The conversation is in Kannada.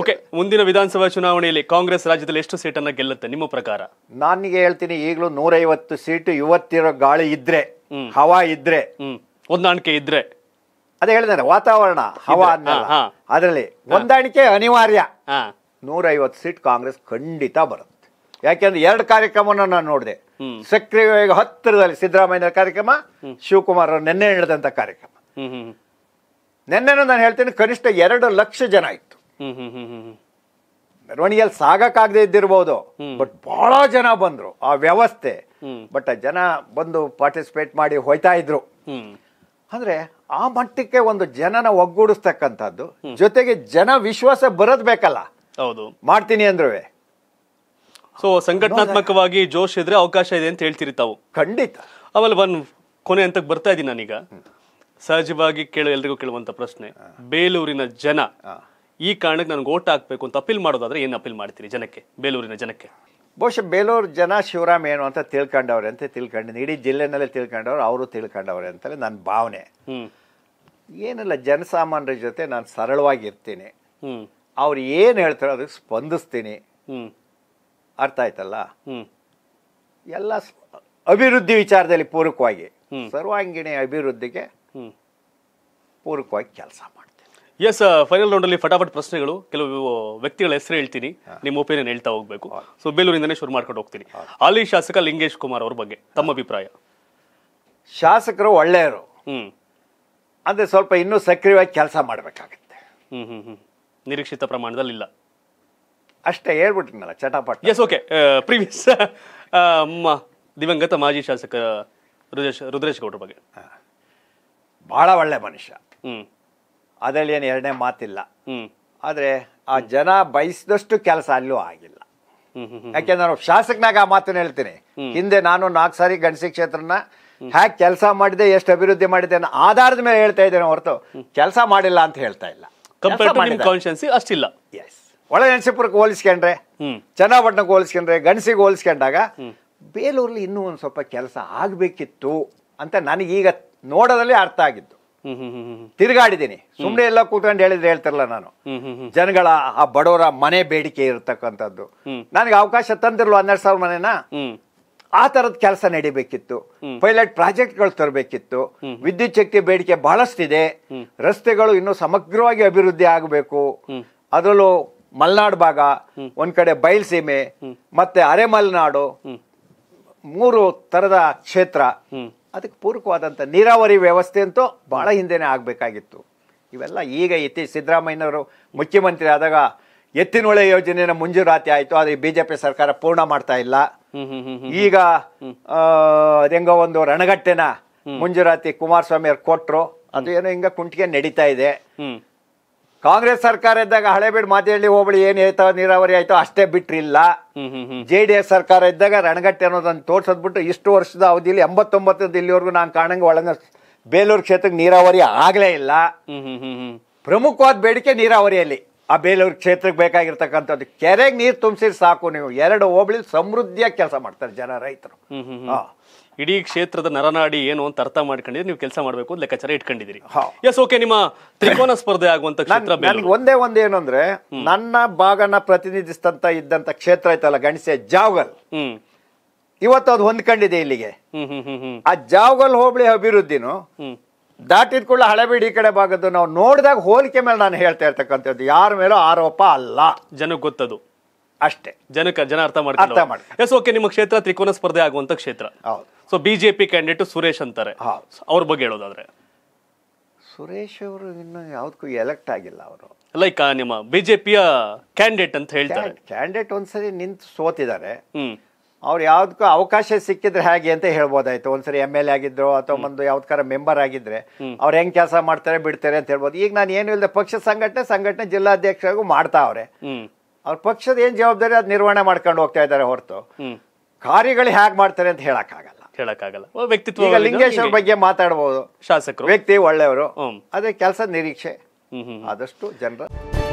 ಓಕೆ ಮುಂದಿನ ವಿಧಾನಸಭಾ ಚುನಾವಣೆಯಲ್ಲಿ ಕಾಂಗ್ರೆಸ್ ರಾಜ್ಯದಲ್ಲಿ ಎಷ್ಟು ಸೀಟನ್ನು ಗೆಲ್ಲುತ್ತೆ ನಿಮ್ಮ ಪ್ರಕಾರ ನಾನೀಗ ಹೇಳ್ತೀನಿ ಈಗಲೂ ನೂರೈವತ್ತು ಸೀಟು ಇವತ್ತಿರೋ ಗಾಳಿ ಇದ್ರೆ ಹವಾ ಇದ್ರೆ ಹೊಂದಾಣಿಕೆ ಇದ್ರೆ ಅದೇ ಹೇಳಿದ್ರೆ ವಾತಾವರಣ ಹವಾ ಅದರಲ್ಲಿ ಹೊಂದಾಣಿಕೆ ಅನಿವಾರ್ಯ ನೂರೈವತ್ತು ಸೀಟ್ ಕಾಂಗ್ರೆಸ್ ಖಂಡಿತ ಬರುತ್ತೆ ಯಾಕೆಂದ್ರೆ ಎರಡು ಕಾರ್ಯಕ್ರಮವನ್ನು ನಾನು ನೋಡಿದೆ ಸಕ್ರಿಯವಾಗಿ ಹತ್ತಿರದಲ್ಲಿ ಸಿದ್ದರಾಮಯ್ಯ ಕಾರ್ಯಕ್ರಮ ಶಿವಕುಮಾರ್ ನೆನ್ನೆ ಹೇಳಿದಂತ ಕಾರ್ಯಕ್ರಮ ನಿನ್ನೆನೂ ನಾನು ಹೇಳ್ತೇನೆ ಕನಿಷ್ಠ ಎರಡು ಲಕ್ಷ ಜನ ಆಯ್ತು ಮೆರವಣಿಗೆಯಲ್ಲಿ ಸಾಗಕ್ಕಾಗದೇ ಇದ್ದಿರ್ಬೋದು ಬಟ್ ಬಹಳ ಜನ ಬಂದ್ರು ಆ ವ್ಯವಸ್ಥೆ ಬಟ್ ಜನ ಬಂದು ಪಾರ್ಟಿಸಿಪೇಟ್ ಮಾಡಿ ಹೋಯ್ತಾ ಇದ್ರು ಅಂದ್ರೆ ಆ ಮಟ್ಟಕ್ಕೆ ಒಂದು ಜನನ ಒಗ್ಗೂಡಿಸ್ತಕ್ಕಂಥದ್ದು ಜೊತೆಗೆ ಜನ ವಿಶ್ವಾಸ ಬರದ್ ಬೇಕಲ್ಲ ಹೌದು ಮಾಡ್ತೀನಿ ಅಂದ್ರೆ ಸೊ ಸಂಘಟನಾತ್ಮಕವಾಗಿ ಜೋಶ್ ಇದ್ರೆ ಅವಕಾಶ ಇದೆ ಅಂತ ಹೇಳ್ತೀರಿ ತಾವು ಖಂಡಿತ ಆಮೇಲೆ ಒಂದು ಕೊನೆ ಅಂತ ಬರ್ತಾ ಇದ್ದೀನಿ ನಾನೀಗ ಸಹಜವಾಗಿ ಕೇಳು ಎಲ್ರಿಗೂ ಕೇಳುವಂತ ಪ್ರಶ್ನೆ ಬೇಲೂರಿನ ಜನ ಈ ಕಾರಣಕ್ಕೆ ನನಗೆ ಓಟ್ ಹಾಕಬೇಕು ಅಂತ ಅಪೀಲ್ ಮಾಡೋದಾದ್ರೆ ಏನು ಅಪೀಲ್ ಮಾಡ್ತೀರಿ ಜನಕ್ಕೆ ಬೇಲೂರಿನ ಜನಕ್ಕೆ ಬಹುಶಃ ಬೇಲೂರು ಜನ ಶಿವರಾಮ್ ಏನು ಅಂತ ತಿಳ್ಕೊಂಡವ್ರೆ ಅಂತ ತಿಳ್ಕೊಂಡಿದ್ದೀನಿ ಇಡೀ ಜಿಲ್ಲೆನಲ್ಲೇ ತಿಳ್ಕೊಂಡವ್ರು ಅವರು ತಿಳ್ಕೊಂಡವ್ರೆ ಅಂತಲೇ ನನ್ನ ಭಾವನೆ ಏನಿಲ್ಲ ಜನಸಾಮಾನ್ಯರ ಜೊತೆ ನಾನು ಸರಳವಾಗಿರ್ತೀನಿ ಅವ್ರು ಏನು ಹೇಳ್ತಾರೆ ಅದಕ್ಕೆ ಸ್ಪಂದಿಸ್ತೀನಿ ಅರ್ಥ ಆಯ್ತಲ್ಲ ಎಲ್ಲ ಅಭಿವೃದ್ಧಿ ವಿಚಾರದಲ್ಲಿ ಪೂರಕವಾಗಿ ಸರ್ವಾಂಗೀಣ ಅಭಿವೃದ್ಧಿಗೆ ಪೂರಕವಾಗಿ ಕೆಲಸ ಮಾಡ್ತೀನಿ ಎಸ್ ಫೈನಲ್ ರೌಂಡ್ ಅಲ್ಲಿ ಫಟಾಫಟ್ ಪ್ರಶ್ನೆಗಳು ಕೆಲವು ವ್ಯಕ್ತಿಗಳ ಹೆಸರು ಹೇಳ್ತೀನಿ ನಿಮ್ಮ ಒಪಿನಿಯನ್ ಹೇಳ್ತಾ ಹೋಗ್ಬೇಕು ಸೊ ಬೇಲೂರಿಂದನೇ ಶುರು ಮಾಡ್ಕೊಂಡು ಹೋಗ್ತೀನಿ ಹಾಲಿ ಶಾಸಕ ಲಿಂಗೇಶ್ ಕುಮಾರ್ ಅವ್ರ ಬಗ್ಗೆ ತಮ್ಮ ಅಭಿಪ್ರಾಯ ಶಾಸಕರು ಒಳ್ಳೆಯವರು ಹ್ಮ್ ಅಂದ್ರೆ ಸ್ವಲ್ಪ ಇನ್ನೂ ಸಕ್ರಿಯವಾಗಿ ಕೆಲಸ ಮಾಡಬೇಕಾಗುತ್ತೆ ಹ್ಮ್ ಹ್ಮ್ ಹ್ಮ್ ನಿರೀಕ್ಷಿತ ಪ್ರಮಾಣದಲ್ಲಿ ಇಲ್ಲ ಅಷ್ಟೇ ಹೇಳ್ಬಿಟ್ಟಿನಲ್ಲ ಚಟಾಪಟ್ ಎಸ್ ಓಕೆ ಪ್ರೀವಿಯಸ್ ದಿವಂಗತ ಮಾಜಿ ಶಾಸಕ ರುದ್ರೇಶ್ ರುದ್ರೇಶ್ ಗೌಡ್ರ ಬಗ್ಗೆ ಬಹಳ ಒಳ್ಳೆ ಮನುಷ್ಯ ಹ್ಮ್ ಅದರಲ್ಲಿ ಏನು ಎರಡನೇ ಮಾತಿಲ್ಲ ಆದರೆ ಆ ಜನ ಬಯಸಿದಷ್ಟು ಕೆಲಸ ಅಲ್ಲೂ ಆಗಿಲ್ಲ ಯಾಕೆ ನಾನು ಶಾಸಕನಾಗ ಆ ಮಾತನ್ನು ಹೇಳ್ತೀನಿ ಹಿಂದೆ ನಾನು ನಾಲ್ಕು ಸಾರಿ ಗಣಸಿ ಕ್ಷೇತ್ರನ ಹ್ಯಾಕ್ ಕೆಲಸ ಮಾಡಿದೆ ಎಷ್ಟು ಅಭಿವೃದ್ಧಿ ಮಾಡಿದೆ ಅನ್ನೋ ಆಧಾರದ ಮೇಲೆ ಹೇಳ್ತಾ ಇದ್ದೇನೆ ಹೊರತು ಕೆಲಸ ಮಾಡಿಲ್ಲ ಅಂತ ಹೇಳ್ತಾ ಇಲ್ಲ ಅಷ್ಟಿಲ್ಲ ಎಸ್ ಒಳ ನೆನಸಿಪುರಕ್ಕೆ ಹೋಲಿಸ್ಕೊಂಡ್ರೆ ಚನ್ನಪಟ್ಟಣಕ್ಕೆ ಹೋಲಿಸ್ಕೊಂಡ್ರೆ ಗಣಸಿಗೆ ಹೋಲಿಸ್ಕೊಂಡಾಗ ಬೇಲೂರ್ಲಿ ಇನ್ನೂ ಒಂದು ಸ್ವಲ್ಪ ಕೆಲಸ ಆಗಬೇಕಿತ್ತು ಅಂತ ನನಗೀಗ ನೋಡೋದಲ್ಲಿ ಅರ್ಥ ಆಗಿತ್ತು ತಿರುಗಾಡಿದ್ದೀನಿ ಸುಮ್ಮನೆ ಎಲ್ಲ ಕೂತ್ಕೊಂಡು ಹೇಳಿದ್ರೆ ಹೇಳ್ತಿರಲ್ಲ ನಾನು ಜನಗಳ ಆ ಬಡವರ ಮನೆ ಬೇಡಿಕೆ ಇರತಕ್ಕಂಥದ್ದು ನನಗೆ ಅವಕಾಶ ತಂದಿರಲು ಹನ್ನೆರಡು ಸಾವಿರ ಮನೆನ ಆ ತರದ ಕೆಲಸ ನಡಿಬೇಕಿತ್ತು ಪೈಲಟ್ ಪ್ರಾಜೆಕ್ಟ್ಗಳು ತರಬೇಕಿತ್ತು ವಿದ್ಯುತ್ ಶಕ್ತಿ ಬೇಡಿಕೆ ಬಹಳಷ್ಟಿದೆ ರಸ್ತೆಗಳು ಇನ್ನೂ ಸಮಗ್ರವಾಗಿ ಅಭಿವೃದ್ಧಿ ಆಗಬೇಕು ಅದರಲ್ಲೂ ಮಲೆನಾಡು ಭಾಗ ಒಂದ್ ಕಡೆ ಬಯಲ್ಸೀಮೆ ಮತ್ತೆ ಮಲೆನಾಡು ಮೂರು ತರದ ಕ್ಷೇತ್ರ ಅದಕ್ಕೆ ಪೂರಕವಾದಂಥ ನೀರಾವರಿ ವ್ಯವಸ್ಥೆ ಅಂತೂ ಭಾಳ ಹಿಂದೆನೇ ಆಗಬೇಕಾಗಿತ್ತು ಇವೆಲ್ಲ ಈಗ ಇತ್ತಿ ಸಿದ್ದರಾಮಯ್ಯನವರು ಮುಖ್ಯಮಂತ್ರಿ ಆದಾಗ ಎತ್ತಿನೊಳೆ ಯೋಜನೆಯ ಮಂಜೂರಾತಿ ಆಯಿತು ಆದರೆ ಬಿ ಜೆ ಪಿ ಸರ್ಕಾರ ಪೂರ್ಣ ಮಾಡ್ತಾ ಇಲ್ಲ ಈಗ ಹೆಂಗೋ ಒಂದು ರಣಗಟ್ಟೆನ ಮಂಜೂರಾತಿ ಕುಮಾರಸ್ವಾಮಿ ಅವ್ರು ಕೊಟ್ಟರು ಅದು ಏನೋ ಹಿಂಗ ಕುಂಟಿಗೆ ನಡೀತಾ ಇದೆ ಕಾಂಗ್ರೆಸ್ ಸರ್ಕಾರ ಇದ್ದಾಗ ಹಳೇಬೀಡು ಮಾತಿಹಳ್ಳಿ ಹೋಗ್ಬಿಡಿ ಏನ್ ಆಯ್ತೋ ನೀರಾವರಿ ಆಯ್ತೋ ಅಷ್ಟೇ ಬಿಟ್ರಿಲ್ಲ ಜೆ ಡಿ ಎಸ್ ಸರ್ಕಾರ ಇದ್ದಾಗ ರಣಗಟ್ಟೆ ಅನ್ನೋದನ್ನು ತೋರ್ಸದ್ಬಿಟ್ಟು ಇಷ್ಟು ವರ್ಷದ ಅವಧಿಯಲ್ಲಿ ಎಂಬತ್ತೊಂಬತ್ತರಿಂದ ಇಲ್ಲಿವರೆಗೂ ನಾನು ಕಾಣಂಗ ಒಳಗ ಬೇಲೂರು ಕ್ಷೇತ್ರಕ್ಕೆ ನೀರಾವರಿ ಆಗಲೇ ಇಲ್ಲ ಪ್ರಮುಖವಾದ ಬೇಡಿಕೆ ನೀರಾವರಿಯಲ್ಲಿ ಆ ಬೇಲೂರು ಕ್ಷೇತ್ರಕ್ಕೆ ಬೇಕಾಗಿರ್ತಕ್ಕಂಥದ್ದು ಕೆರೆಗೆ ನೀರು ತುಂಬಿಸಿ ಸಾಕು ನೀವು ಎರಡು ಹೋಬಳಿ ಸಮೃದ್ಧಿಯಾಗಿ ಕೆಲಸ ಮಾಡ್ತಾರೆ ಜನ ರೈತರು ಇಡೀ ಕ್ಷೇತ್ರದ ನರನಾಡಿ ಏನು ಅಂತ ಅರ್ಥ ಮಾಡ್ಕೊಂಡಿದ್ರೆ ನೀವು ಕೆಲಸ ಮಾಡಬೇಕು ಲೆಕ್ಕಾಚಾರ ಇಟ್ಕೊಂಡಿದ್ದೀರಿ ಎಸ್ ಓಕೆ ನಿಮ್ಮ ತ್ರಿಕೋನ ಸ್ಪರ್ಧೆ ಆಗುವಂತ ಕ್ಷೇತ್ರ ಒಂದೇ ಒಂದು ಏನು ಅಂದ್ರೆ ನನ್ನ ಭಾಗನ ಪ್ರತಿನಿಧಿಸ್ತಂತ ಇದ್ದಂತ ಕ್ಷೇತ್ರ ಐತಲ್ಲ ಗಣಸೆ ಜಾವಗಲ್ ಇವತ್ತು ಅದು ಹೊಂದ್ಕೊಂಡಿದೆ ಇಲ್ಲಿಗೆ ಆ ಜಾವಗಲ್ ಹೋಬಳಿ ಅಭಿವೃದ್ಧಿನೂ ಕೂಡ ಹಳೆಬೀಡು ಈ ಕಡೆ ಭಾಗದ್ದು ನಾವು ನೋಡಿದಾಗ ಹೋಲಿಕೆ ಮೇಲೆ ನಾನು ಹೇಳ್ತಾ ಇರ್ತಕ್ಕಂಥದ್ದು ಯಾರ ಮೇಲೂ ಆರೋಪ ಅಲ್ಲ ಜನಕ್ಕೆ ಗೊತ್ತದು ಅಷ್ಟೇ ಜನಕ್ಕೆ ಜನ ಅರ್ಥ ಅರ್ಥ ಮಾಡಿ ಮಾಡ್ತಾರೆ ಎಸ್ ಓಕೆ ನಿಮ್ಮ ಕ್ಷೇತ್ರ ತ್ರಿಕೋನ ಸ್ಪರ್ಧೆ ಆಗುವಂತ ಕ್ಷೇತ್ರ ಹೌದು ಸೊ ಬಿಜೆಪಿ ಕ್ಯಾಂಡಿಡೇಟ್ ಸುರೇಶ್ ಅಂತಾರೆ ಹೌದು. ಅವ್ರ ಬಗ್ಗೆ ಹೇಳೋದಾದ್ರೆ ಸುರೇಶ್ ಅವರು ಇನ್ನು ಯಾವ್ದಕ್ಕೂ ಎಲೆಕ್ಟ್ ಆಗಿಲ್ಲ ಅವರು ಲೈಕ್ ನಿಮ್ಮ ಬಿಜೆಪಿಯ ಕ್ಯಾಂಡಿಡೇಟ್ ಅಂತ ಹೇಳ್ತಾರೆ ಕ್ಯಾಂಡಿಡೇಟ್ ಒಂದ್ಸರಿ ನಿಂತು ಸೋತಿದ್ದಾರೆ ಹ್ಮ್ ಅವ್ರು ಯಾವ್ದಕ್ಕೂ ಅವಕಾಶ ಸಿಕ್ಕಿದ್ರೆ ಹೇಗೆ ಅಂತ ಹೇಳ್ಬೋದಾಯ್ತು ಒಂದ್ಸರಿ ಎಮ್ ಎಲ್ ಎ ಆಗಿದ್ರು ಅಥವಾ ಒಂದು ಯಾವ್ದಾರ ಮೆಂಬರ್ ಆಗಿದ್ರೆ ಅವ್ರು ಹೆಂಗ್ ಕೆಲಸ ಮಾಡ್ತಾರೆ ಬಿಡ್ತಾರೆ ಅಂತ ಹೇಳ್ಬೋದು ಈಗ ನಾನು ಏನು ಇಲ್ಲದೆ ಪಕ್ಷ ಸಂಘಟನೆ ಸಂಘಟನೆ ಜಿಲ್ಲಾಧ್ಯಕ್ಷರಾಗೂ ಮಾಡ್ತಾ ಅವ್ರೆ ಅವ್ರ ಪಕ್ಷದ ಏನ್ ಜವಾಬ್ದಾರಿ ಅದು ನಿರ್ವಹಣೆ ಮಾಡ್ಕೊಂಡು ಹೋಗ್ತಾ ಇದ್ದಾರೆ ಹೊರತು ಕಾರ್ಯಗಳು ಹೇಗೆ ಮಾಡ್ತಾರೆ ಅಂತ ಹೇಳಕ್ಕಾಗಲ್ಲ ಹೇಳಕ್ಕಾಗಲ್ಲ ವ್ಯಕ್ತಿತ್ವ ಈಗ ಲಿಂಗೇಶ್ವರ ಬಗ್ಗೆ ಮಾತಾಡಬಹುದು ಶಾಸಕರು ವ್ಯಕ್ತಿ ಒಳ್ಳೆಯವರು ಅದೇ ಕೆಲಸ ನಿರೀಕ್ಷೆ ಆದಷ್ಟು ಜನರ